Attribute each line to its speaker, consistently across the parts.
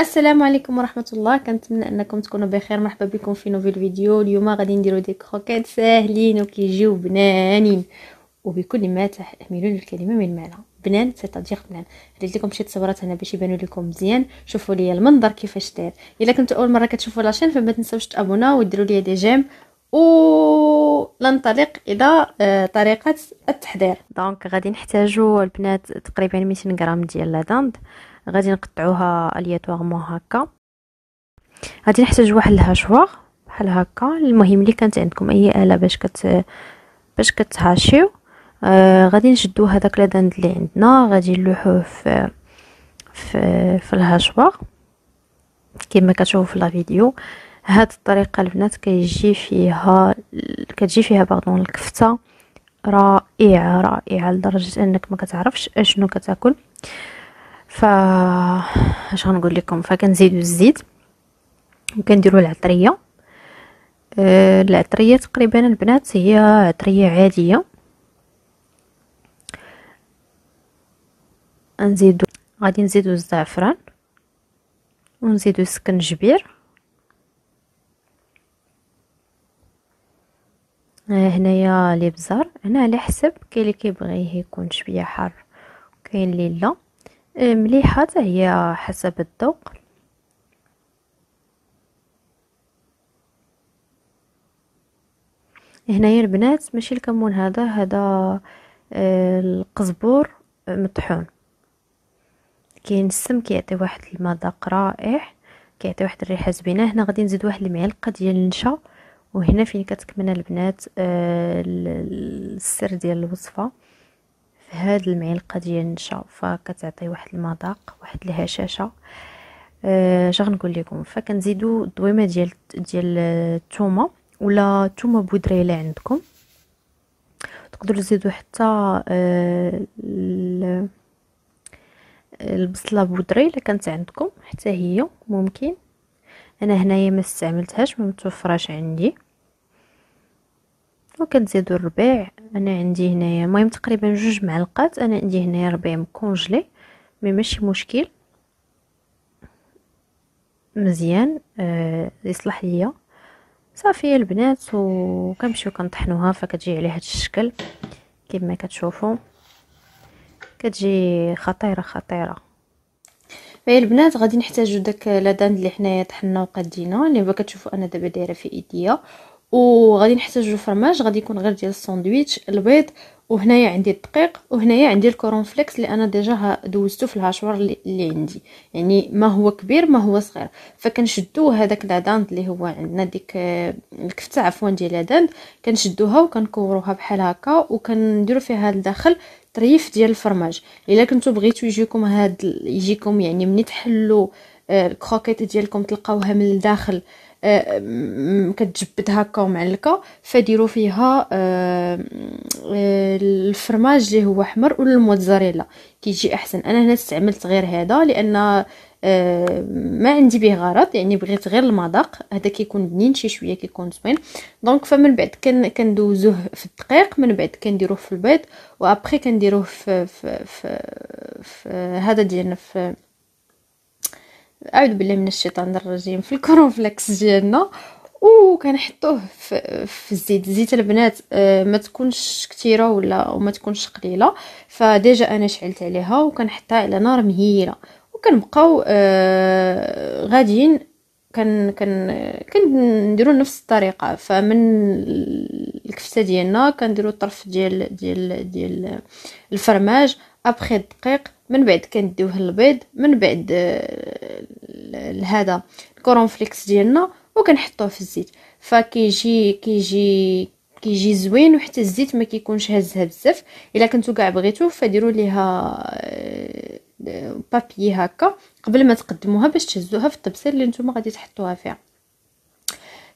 Speaker 1: السلام عليكم ورحمه الله كنتمنى انكم تكونوا بخير مرحبا بكم في نوفيل فيديو اليوم غادي نديرو دي كروكيت ساهلين وكيجيو بنانين وبكل ما تحملون الكلمه من معنى بنان سيتادير بنان درت لكم شي تصورات هنا باش يبانوا لكم مزيان شوفوا لي المنظر كيفاش داير الا كنتوا اول مره كتشوفوا لاشين فما تنساوش تابونا وديروا لي دي جيم ولننطلق الى آه، طريقه التحضير دونك غادي نحتاجو البنات تقريبا 200 غرام ديال لا داند غادي نقطعوها الياتوارمون هكا غادي نحتاج واحد الهشوار بحال هكا المهم اللي كانت عندكم اي اله باش كت باش كتهاشيو آه غادي نشدو هذاك لا اللي عندنا غادي نلوحوه في في, في الهشوار كما كتشوفوا في لا فيديو آه هاد الطريقه البنات كيجي فيها كتجي فيها باردون الكفته رائعه رائعه لدرجه انك ما كتعرفش اشنو كتاكل ف اش غنقول لكم فكنزيدو الزيت وكنديروا العطريه آه، العطريه تقريبا البنات هي عطريه عاديه نزيدو غادي نزيدو الزعفران ونزيدو السكنجبير هنايا لي بزار هنا على حسب كاين اللي كيبغيه يكون شويه حار وكاين اللي لا أه، مليحه حتى هي حسب الذوق هنايا البنات ماشي الكمون هذا هذا أه، القزبور مطحون كاين السم كيعطي واحد المذاق رائع كيعطي واحد الريحه زوينه هنا غادي نزيد واحد المعلقه ديال النشا وهنا فين كتكمل البنات آه، السر ديال الوصفه في هذه المعلقه ديال النشا فكتعطي واحد المذاق واحد الهشاشه اش آه، غنقول لكم فكنزيدو الدويمه ديال ديال الثومه ولا ثومه بودره الا عندكم تقدروا تزيدوا حتى آه، البصله بودري الا كانت عندكم حتى هي ممكن انا هنايا ما استعملتهاش ما متوفراش عندي وكنزيدو الربيع انا عندي هنايا المهم تقريبا جوج معلقات انا عندي هنايا ربيع مكونجلي مي ماشي مشكل مزيان آه يصلح ليا صافي البنات وكنمشيو كنطحنوها فكتجي على هذا الشكل كما كتشوفوا كتجي خطيره خطيره هاي البنات غادي نحتاجو داك لادان اللي حنايا طحنا وقدينا اللي كتشوفوا انا دابا دايره في ايديا وغادي نحتاجو فرماج غادي يكون غير ديال الساندويتش البيض وهنايا عندي الدقيق وهنايا عندي الكورن فليكس اللي انا ديجا دوزتو في الهاشوار اللي عندي يعني ما هو كبير ما هو صغير فكنشدو هذاك العداند اللي هو عندنا ديك الكفته عفوا ديال العداند كنشدوها وكنكوروها بحال هكا وكنديرو فيها الداخل طريف ديال الفرماج الا كنتو بغيتو يجيكم هاد يجيكم يعني ملي تحلو آه، الكروكيت ديالكم تلقاوها من الداخل أه، كتجبد هكا ومعلكه فديروا فيها أه، أه، الفرماج اللي هو احمر والموتزاريلا كيجي احسن انا هنا استعملت غير هذا لان ما عندي به غرض يعني بغيت غير المذاق هذا كيكون بنين شي شويه كيكون زوين دونك فمن بعد كن كندوزوه في الدقيق من بعد كنديروه في البيض وابخي كنديروه في في في, في هذا ديالنا في اعوذ بالله من الشيطان الرجيم في الكورنفلكس ديالنا وكنحطوه في, في الزيت زيت البنات آه، ما تكونش كثيره ولا وما تكونش قليله فديجا انا شعلت عليها وكنحطها على نار مهيله وكنبقاو آه، غاديين كن كن كنديروا نفس الطريقه فمن الكفته ديالنا كنديروا الطرف ديال ديال ديال الفرماج ابخي الدقيق من بعد كنديوه للبيض من بعد آه، هذا الكورنفليكس ديالنا وكنحطوه في الزيت فكيجي كيجي كيجي زوين وحتى الزيت ما كيكونش هزها بزاف الا كنتو كاع بغيتو فديروا ليها آه، بابي هكا قبل ما تقدموها باش تهزوها في الطبسيل اللي نتوما غادي تحطوها فيها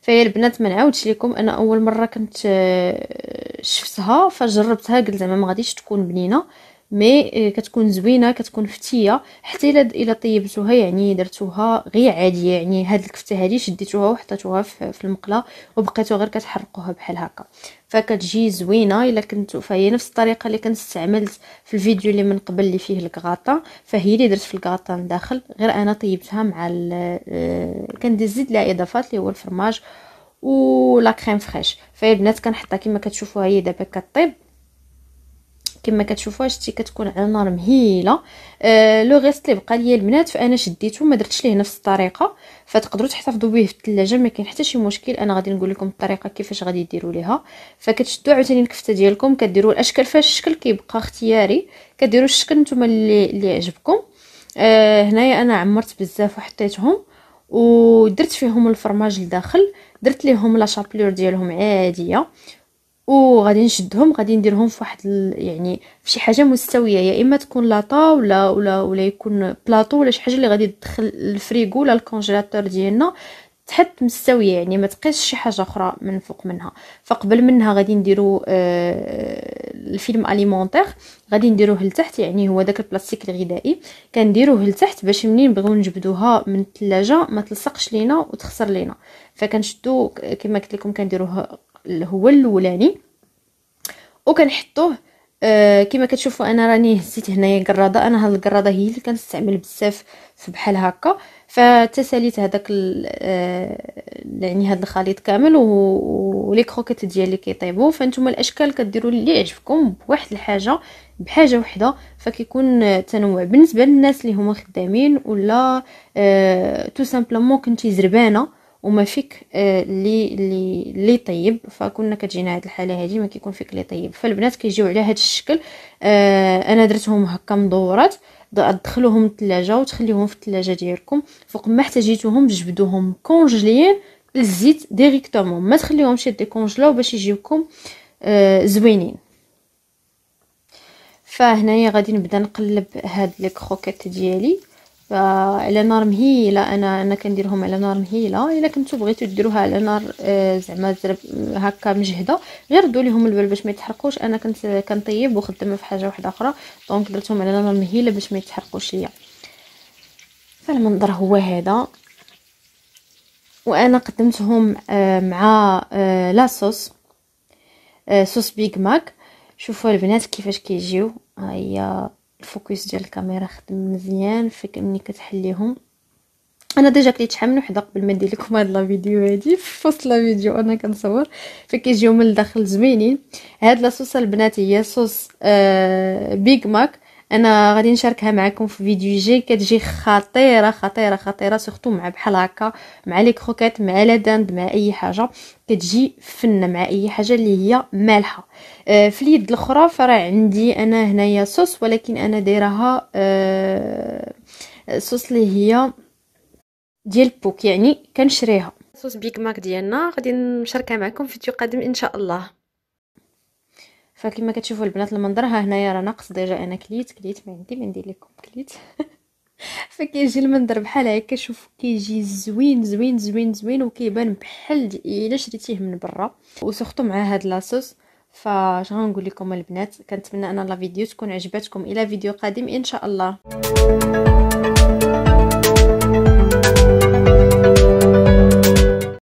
Speaker 1: فهي البنات ما نعاودش لكم انا اول مره كنت آه، شفتها فجربتها قلت زعما ما غاديش تكون بنينه مي آه، كتكون زوينه كتكون فتيه حتى الا الا طيبتوها يعني درتوها غير عاديه يعني هاد الكفته هادي شديتوها وحطيتوها في المقله وبقيتو غير كتحرقوها بحال هكا فكتجي زوينه الا كنتو فهي نفس الطريقه اللي كنت استعملت في الفيديو اللي من قبل اللي فيه الكغاطا فهي اللي درت في الكغاطا من داخل غير انا طيبتها مع آه، كندير زيد لها اضافات اللي هو الفرماج و لا كريم فريش فالبنات كنحطها كما كتشوفوها هي دابا كطيب كما كتشوفوا شتي كتكون على نار مهيله آه لو غيست اللي بقى ليا البنات فانا شديته ما درتش ليه نفس الطريقه فتقدروا تحتفظوا به في الثلاجه ما كاين حتى شي مشكل انا غادي نقول لكم الطريقه كيفاش غادي ديروا ليها فكتشدوا عاوتاني الكفته ديالكم كديروا الاشكال فاش الشكل كيبقى اختياري كديروا الشكل نتوما اللي اللي عجبكم آه هنايا انا عمرت بزاف وحطيتهم ودرت فيهم الفرماج لداخل درت ليهم لا شابلور ديالهم عاديه وغادي نشدهم غادي نديرهم فواحد يعني فشي حاجه مستويه يا اما تكون لاطا ولا ولا ولا يكون بلاطو ولا شي حاجه اللي غادي تدخل الفريغو ولا الكونجيلاتور ديالنا تحط مستويه يعني ما تقيسش شي حاجه اخرى من فوق منها فقبل منها غادي نديرو آه الفيلم اليمونتير غادي نديروه لتحت يعني هو داك البلاستيك الغذائي كنديروه لتحت باش منين نبغيو نجبدوها من الثلاجه ما تلصقش لينا وتخسر لينا فكنشدو كما قلت لكم كنديروه هو الاولاني وكنحطوه أه كما كتشوفوا انا راني هزيت هنايا قراده انا هاد القراده هي اللي كنستعمل بزاف في بحال هكا فتساليت هذاك آه، يعني هاد الخليط كامل ولي كروكيت ديالي كيطيبوا فانتم الاشكال كديروا اللي يعجبكم بواحد الحاجه بحاجه وحده فكيكون تنوع بالنسبه للناس اللي هما خدامين ولا أه تو سامبلومون كنتي زربانه وما فيك اللي آه، اللي اللي طيب فكنا كتجينا هاد الحاله هادي ما كيكون فيك اللي طيب فالبنات كيجيو على هاد الشكل آه، انا درتهم هكا مدورات دخلوهم الثلاجه وتخليوهم في الثلاجه ديالكم فوق ما احتاجيتوهم جبدوهم كونجليين الزيت ديريكتومون ما تخليوهمش يديكونجلاو باش يجيوكم آه، زوينين فهنايا غادي نبدا نقلب هاد لي كروكيت ديالي على آه، نار مهيله انا انا كنديرهم على نار مهيله الا كنتو بغيتو ديروها على نار آه، زعما زرب هكا مجهده غير دو ليهم البال باش ما يتحرقوش انا كنت كنطيب وخدامه في حاجه واحده اخرى دونك درتهم على نار مهيله باش ما يتحرقوش ليا فالمنظر هو هذا وانا قدمتهم آه، مع لاصوص صوص بيغ ماك شوفوا البنات كيفاش كيجيو ها هي الفوكس ديال الكاميرا خدم مزيان فيك ملي كتحليهم انا ديجا كليت شحال من وحده قبل ما ندير لكم هاد لا فيديو هادي في وسط لا فيديو انا كنصور فكيجيو من الداخل زوينين هاد لا صوص البنات هي صوص آه بيغ ماك انا غادي نشاركها معكم في فيديو جي كتجي خطيره خطيره خطيره سورتو مع بحال هكا مع لي كروكيت مع لا داند مع اي حاجه كتجي فنه مع اي حاجه اللي هي مالحه آه في اليد الاخرى فراه عندي انا هنايا صوص ولكن انا دايرها آه صوص اللي هي ديال بوك يعني كنشريها صوص بيك ماك ديالنا غادي نشاركها معكم في فيديو قادم ان شاء الله فكما كتشوفوا البنات المنظر ها هنايا راه ناقص ديجا انا كليت كليت ما عندي ما ندير لكم كليت فكيجي المنظر بحال هكا شوف كيجي زوين زوين زوين زوين وكيبان بحال الا شريتيه من برا وسخطو مع هاد لاصوص فاش غنقول لكم البنات كنتمنى ان لا فيديو تكون عجبتكم الى فيديو قادم ان شاء الله